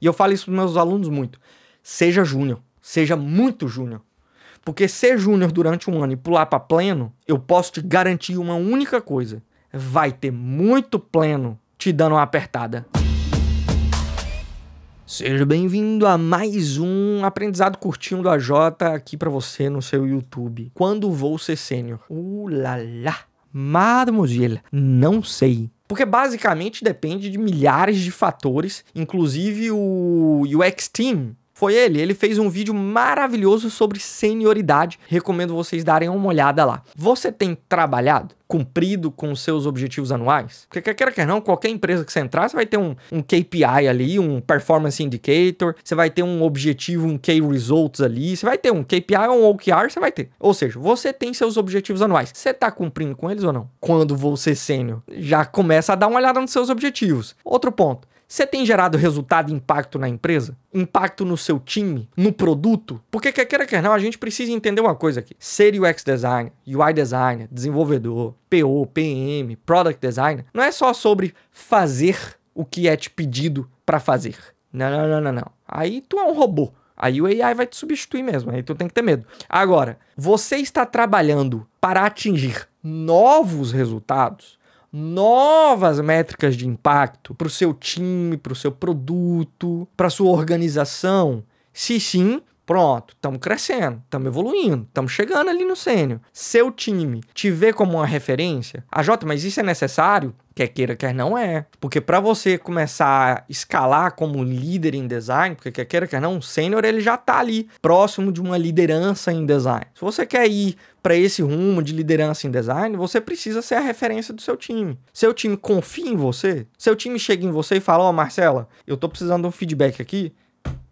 E eu falo isso para meus alunos muito. Seja júnior, seja muito júnior. Porque ser júnior durante um ano e pular para pleno, eu posso te garantir uma única coisa: vai ter muito pleno te dando uma apertada. Seja bem-vindo a mais um aprendizado curtinho do AJ aqui para você no seu YouTube. Quando vou ser sênior? Uh lá lá. Mademoiselle, não sei. Porque basicamente depende de milhares de fatores, inclusive o UX Team, foi ele, ele fez um vídeo maravilhoso sobre senioridade. Recomendo vocês darem uma olhada lá. Você tem trabalhado? cumprido com seus objetivos anuais? Porque quer queira, quer não, qualquer empresa que você entrar, você vai ter um, um KPI ali, um Performance Indicator, você vai ter um objetivo, um Key Results ali, você vai ter um KPI ou um OKR, você vai ter. Ou seja, você tem seus objetivos anuais. Você tá cumprindo com eles ou não? Quando você sênior, já começa a dar uma olhada nos seus objetivos. Outro ponto, você tem gerado resultado e impacto na empresa? Impacto no seu time? No produto? Porque quer queira, quer não, a gente precisa entender uma coisa aqui. Ser UX designer, UI designer, desenvolvedor, PO, PM, product designer, não é só sobre fazer o que é te pedido para fazer. Não, não, não, não, não. Aí tu é um robô. Aí o AI vai te substituir mesmo, aí tu tem que ter medo. Agora, você está trabalhando para atingir novos resultados? novas métricas de impacto para o seu time, para o seu produto, para sua organização? Se sim, Pronto, estamos crescendo, estamos evoluindo, estamos chegando ali no sênior. Seu time te vê como uma referência? a Jota, mas isso é necessário? Quer queira, quer não é. Porque para você começar a escalar como líder em design, porque quer queira, quer não, um sênior ele já tá ali, próximo de uma liderança em design. Se você quer ir para esse rumo de liderança em design, você precisa ser a referência do seu time. Seu time confia em você? Seu time chega em você e fala: Ó, oh, Marcela, eu tô precisando de um feedback aqui,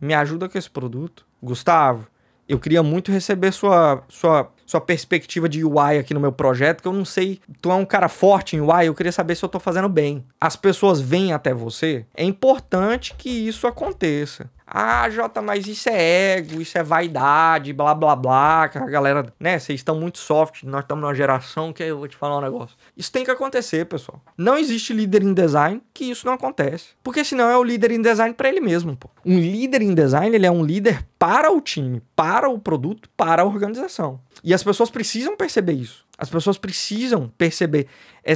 me ajuda com esse produto. Gustavo, eu queria muito receber sua, sua sua perspectiva de UI aqui no meu projeto, que eu não sei, tu é um cara forte em UI, eu queria saber se eu tô fazendo bem. As pessoas vêm até você, é importante que isso aconteça. Ah, Jota, mas isso é ego, isso é vaidade, blá blá blá, que a galera, né, vocês estão muito soft, nós estamos numa geração que eu vou te falar um negócio. Isso tem que acontecer, pessoal. Não existe líder em design que isso não acontece, porque senão é o líder em design para ele mesmo, pô. Um líder em design, ele é um líder para o time, para o produto, para a organização. E as pessoas precisam perceber isso. As pessoas precisam perceber. É,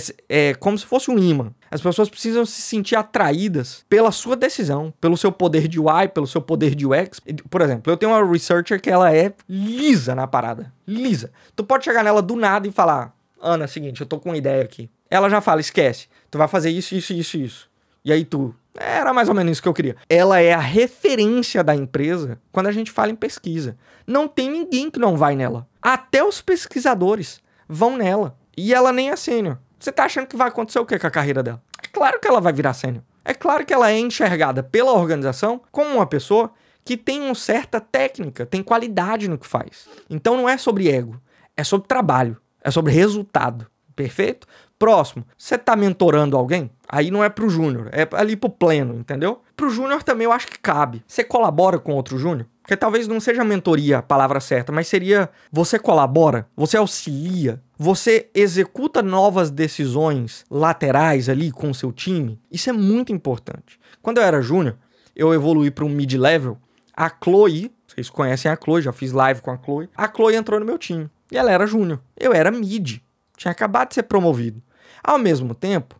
é como se fosse um imã. As pessoas precisam se sentir atraídas pela sua decisão, pelo seu poder de Y, pelo seu poder de UX. Por exemplo, eu tenho uma researcher que ela é lisa na parada. Lisa. Tu pode chegar nela do nada e falar: Ana, é seguinte, eu tô com uma ideia aqui. Ela já fala: esquece, tu vai fazer isso, isso, isso, isso. E aí tu, era mais ou menos isso que eu queria. Ela é a referência da empresa quando a gente fala em pesquisa. Não tem ninguém que não vai nela. Até os pesquisadores vão nela. E ela nem é sênior. Você tá achando que vai acontecer o que com a carreira dela? É claro que ela vai virar sênior. É claro que ela é enxergada pela organização como uma pessoa que tem uma certa técnica, tem qualidade no que faz. Então não é sobre ego, é sobre trabalho, é sobre resultado. Perfeito? próximo. Você tá mentorando alguém? Aí não é pro júnior, é ali pro pleno, entendeu? Pro júnior também eu acho que cabe. Você colabora com outro júnior? Porque talvez não seja mentoria a palavra certa, mas seria você colabora, você auxilia, você executa novas decisões laterais ali com o seu time. Isso é muito importante. Quando eu era júnior, eu evoluí para um mid-level. A Chloe, vocês conhecem a Chloe, já fiz live com a Chloe. A Chloe entrou no meu time e ela era júnior. Eu era mid, tinha acabado de ser promovido. Ao mesmo tempo,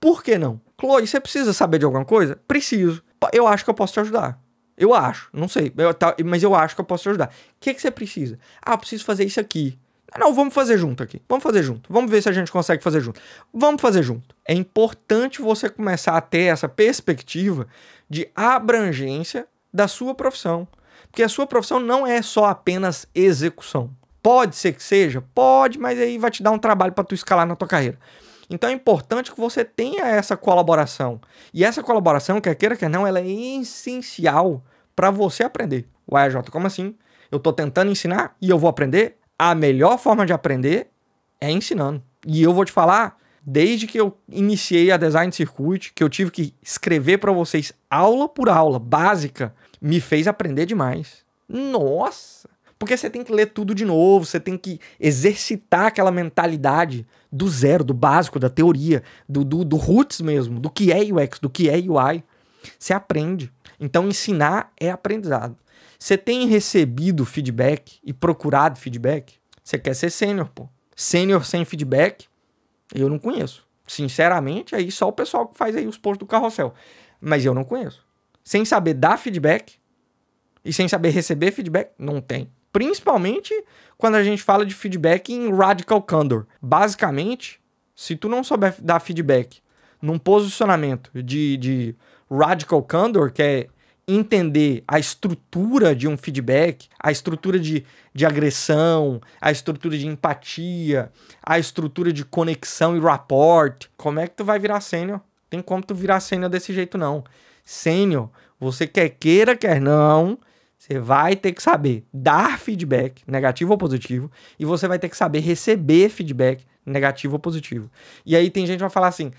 por que não? Chloe, você precisa saber de alguma coisa? Preciso. Eu acho que eu posso te ajudar. Eu acho, não sei, eu, tá, mas eu acho que eu posso te ajudar. O que, que você precisa? Ah, preciso fazer isso aqui. Ah, não, vamos fazer junto aqui. Vamos fazer junto. Vamos ver se a gente consegue fazer junto. Vamos fazer junto. É importante você começar a ter essa perspectiva de abrangência da sua profissão. Porque a sua profissão não é só apenas execução. Pode ser que seja? Pode, mas aí vai te dar um trabalho para tu escalar na tua carreira. Então é importante que você tenha essa colaboração. E essa colaboração, quer queira, quer não, ela é essencial para você aprender. Ué, Jota, como assim? Eu estou tentando ensinar e eu vou aprender? A melhor forma de aprender é ensinando. E eu vou te falar, desde que eu iniciei a Design Circuit, que eu tive que escrever para vocês aula por aula, básica, me fez aprender demais. Nossa! Porque você tem que ler tudo de novo, você tem que exercitar aquela mentalidade do zero, do básico, da teoria, do, do, do roots mesmo, do que é UX, do que é UI. Você aprende. Então, ensinar é aprendizado. Você tem recebido feedback e procurado feedback? Você quer ser sênior, pô. Sênior sem feedback, eu não conheço. Sinceramente, aí só o pessoal que faz aí os posts do carrossel. Mas eu não conheço. Sem saber dar feedback e sem saber receber feedback, não tem. Principalmente quando a gente fala de feedback em radical candor. Basicamente, se tu não souber dar feedback num posicionamento de, de radical candor, que é entender a estrutura de um feedback, a estrutura de, de agressão, a estrutura de empatia, a estrutura de conexão e rapport, como é que tu vai virar sênior? Tem como tu virar sênior desse jeito não. Sênior, você quer queira, quer não, você vai ter que saber dar feedback, negativo ou positivo, e você vai ter que saber receber feedback, negativo ou positivo. E aí tem gente que vai falar assim: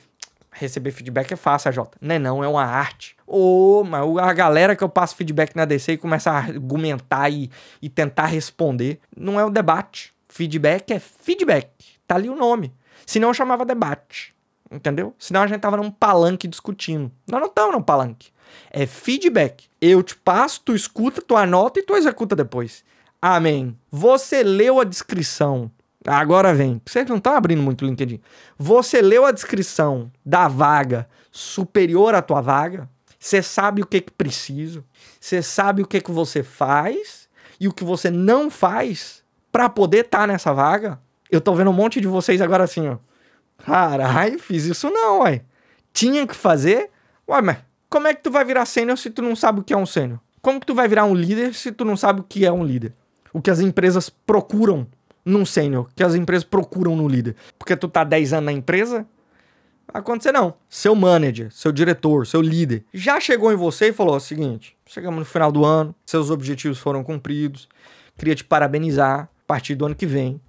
receber feedback é fácil, AJ. Não é não, é uma arte. Ô, mas a galera que eu passo feedback na DC e começa a argumentar e, e tentar responder, não é um debate. Feedback é feedback. Tá ali o nome. Senão eu chamava debate. Entendeu? Senão a gente tava num palanque discutindo. Nós não estamos num palanque. É feedback. Eu te passo, tu escuta, tu anota e tu executa depois. Amém. Você leu a descrição. Agora vem. Vocês não estão abrindo muito o LinkedIn. Você leu a descrição da vaga superior à tua vaga? Você sabe o que que preciso? Você sabe o que que você faz e o que você não faz para poder estar tá nessa vaga? Eu tô vendo um monte de vocês agora assim, ó. Caralho, fiz isso não, ué. Tinha que fazer? Ué, mas como é que tu vai virar sênior se tu não sabe o que é um sênior? Como que tu vai virar um líder se tu não sabe o que é um líder? O que as empresas procuram num sênior, o que as empresas procuram no líder. Porque tu tá 10 anos na empresa, vai acontecer não. Seu manager, seu diretor, seu líder já chegou em você e falou o seguinte: chegamos no final do ano, seus objetivos foram cumpridos, queria te parabenizar. A partir do ano que vem,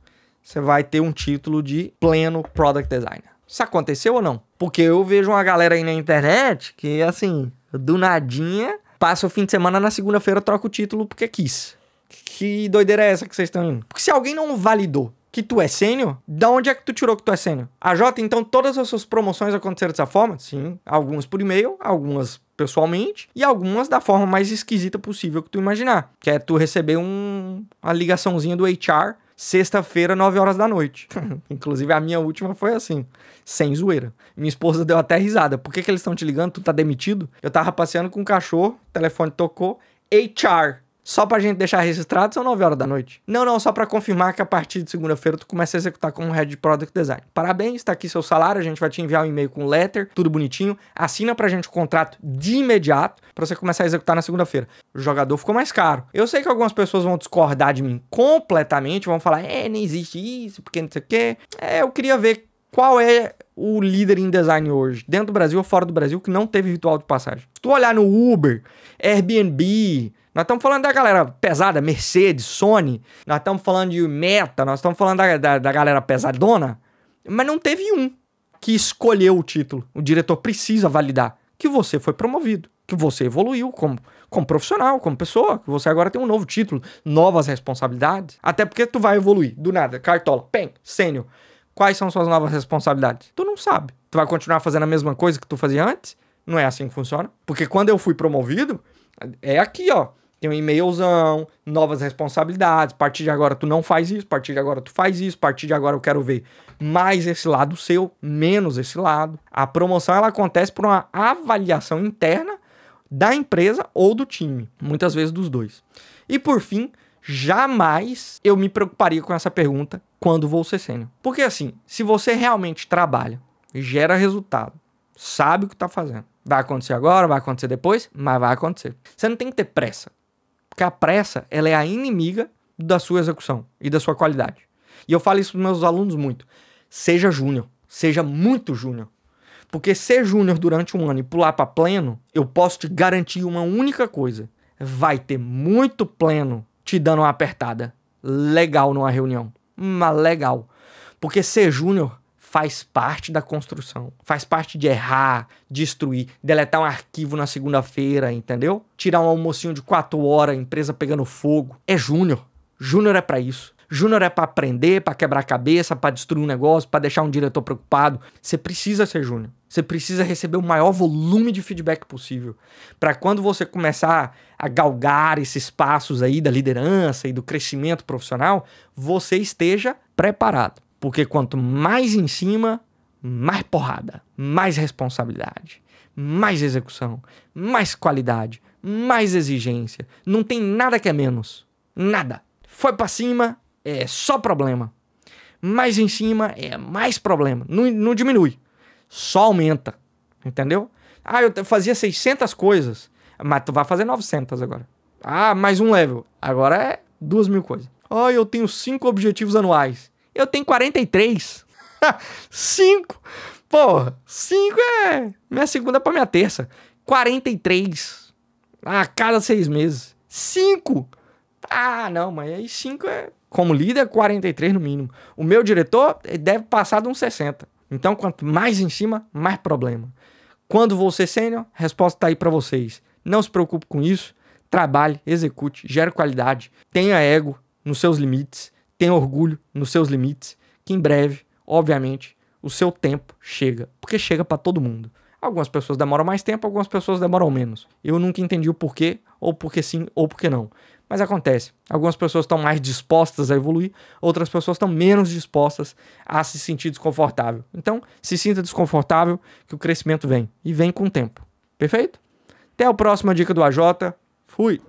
você vai ter um título de pleno product designer. Isso aconteceu ou não? Porque eu vejo uma galera aí na internet que, assim, do nadinha, passa o fim de semana, na segunda-feira troca o título porque quis. Que doideira é essa que vocês estão indo? Porque se alguém não validou que tu é sênior, da onde é que tu tirou que tu é sênior? A Jota, então, todas as suas promoções aconteceram dessa forma? Sim, algumas por e-mail, algumas pessoalmente e algumas da forma mais esquisita possível que tu imaginar, que é tu receber um, uma ligaçãozinha do HR sexta-feira, 9 horas da noite. Inclusive, a minha última foi assim, sem zoeira. Minha esposa deu até risada. Por que, que eles estão te ligando? Tu tá demitido? Eu tava passeando com um cachorro, o telefone tocou, HR. Só pra gente deixar registrado, são 9 horas da noite. Não, não, só para confirmar que a partir de segunda-feira tu começa a executar como Head Product Design. Parabéns, está aqui seu salário, a gente vai te enviar um e-mail com letter, tudo bonitinho. Assina pra gente o contrato de imediato para você começar a executar na segunda-feira. O jogador ficou mais caro. Eu sei que algumas pessoas vão discordar de mim completamente, vão falar, é, nem existe isso, porque não sei o quê. É, eu queria ver qual é o líder em design hoje, dentro do Brasil ou fora do Brasil, que não teve ritual de passagem. Se tu olhar no Uber, Airbnb, nós estamos falando da galera pesada, Mercedes, Sony, nós estamos falando de Meta, nós estamos falando da, da, da galera pesadona, mas não teve um que escolheu o título. O diretor precisa validar que você foi promovido, que você evoluiu como, como profissional, como pessoa, que você agora tem um novo título, novas responsabilidades. Até porque tu vai evoluir do nada, cartola, pen, sênior. Quais são suas novas responsabilidades? Tu não sabe. Tu vai continuar fazendo a mesma coisa que tu fazia antes? Não é assim que funciona. Porque quando eu fui promovido, é aqui, ó tem um e-mailzão, novas responsabilidades. A partir de agora tu não faz isso, a partir de agora tu faz isso, a partir de agora eu quero ver mais esse lado seu, menos esse lado. A promoção ela acontece por uma avaliação interna da empresa ou do time, muitas vezes dos dois. E por fim, jamais eu me preocuparia com essa pergunta quando vou ser sênior. Porque assim, se você realmente trabalha, gera resultado, sabe o que está fazendo, vai acontecer agora, vai acontecer depois, mas vai acontecer. Você não tem que ter pressa. Porque a pressa, ela é a inimiga da sua execução e da sua qualidade. E eu falo isso para meus alunos muito. Seja júnior, seja muito júnior. Porque ser júnior durante um ano e pular para pleno, eu posso te garantir uma única coisa. Vai ter muito pleno te dando uma apertada. Legal numa reunião. Mas legal. Porque ser júnior faz parte da construção. Faz parte de errar, destruir, deletar um arquivo na segunda-feira, entendeu? Tirar um almocinho de quatro horas, empresa pegando fogo. É júnior. Júnior é para isso. Júnior é para aprender, para quebrar cabeça, para destruir um negócio, para deixar um diretor preocupado. Você precisa ser júnior. Você precisa receber o maior volume de feedback possível. Para quando você começar a galgar esses passos aí da liderança e do crescimento profissional, você esteja preparado. Porque quanto mais em cima, mais porrada, mais responsabilidade, mais execução, mais qualidade, mais exigência. Não tem nada que é menos. Nada. Foi para cima, é só problema. Mais em cima é mais problema. Não, não diminui. Só aumenta. Entendeu? Ah, eu fazia 600 coisas. Mas tu vai fazer 900 agora. Ah, mais um level. Agora é duas mil coisas. Ah, eu tenho cinco objetivos anuais. Eu tenho 43. 5. porra, 5 é minha segunda para minha terça. 43 a cada seis meses. 5. Ah, não, mas aí 5 é como líder 43 é no mínimo. O meu diretor deve passar de uns 60. Então, quanto mais em cima, mais problema. Quando você sênior, resposta tá aí para vocês. Não se preocupe com isso. Trabalhe, execute, gere qualidade, tenha ego nos seus limites tenha orgulho nos seus limites, que em breve, obviamente, o seu tempo chega, porque chega para todo mundo. Algumas pessoas demoram mais tempo, algumas pessoas demoram menos. Eu nunca entendi o porquê, ou porque sim, ou porque não. Mas acontece. Algumas pessoas estão mais dispostas a evoluir, outras pessoas estão menos dispostas a se sentir desconfortável. Então, se sinta desconfortável, que o crescimento vem. E vem com o tempo. Perfeito? Até a próxima dica do AJ. Fui!